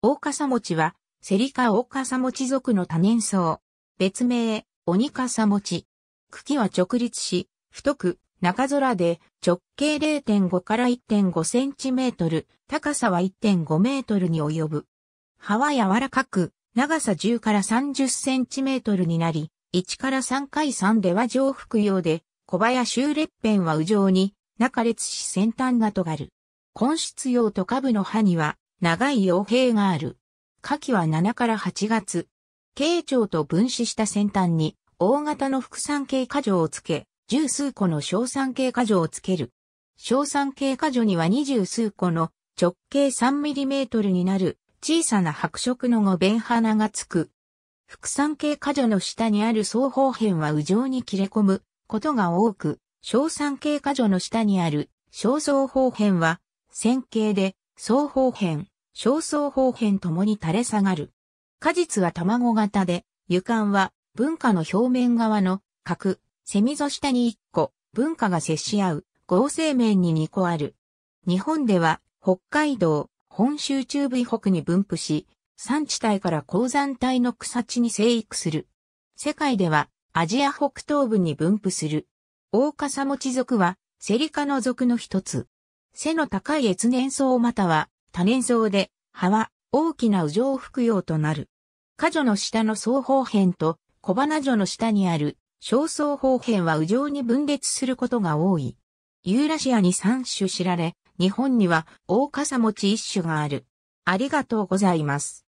大笠餅は、セリカ大笠餅属の多年草。別名、鬼笠餅。茎は直立し、太く、中空で直径0.5から1.5センチメートル、高さは1.5メートルに及ぶ。葉は柔らかく、長さ10から30センチメートルになり、1から3回3では上腹用で、小葉や周列片は右上に、中列し先端が尖る。根室用と下部の葉には長い傭兵がある。夏季は7から8月。慶長と分子した先端に、大型の副産系過剰をつけ、十数個の小産系過剰をつける。小産系過剰には二十数個の直径3トルになる小さな白色の五弁花がつく。副産系過剰の下にある双方辺は右上に切れ込むことが多く、小産系過剰の下にある小双方辺は線形で双方辺、小双方辺ともに垂れ下がる。果実は卵型で、湯管は文化の表面側の角、セミゾ下に1個、文化が接し合う合成面に2個ある。日本では北海道、本州中部以北に分布し、山地帯から鉱山帯の草地に生育する。世界ではアジア北東部に分布する。オオカサモチはセリ科の族の一つ。背の高い越年層または多年層で、葉は大きな羽を服用となる。花女の下の双方辺と小花女の下にある小双方辺は鵜状に分裂することが多い。ユーラシアに三種知られ、日本には大笠餅一種がある。ありがとうございます。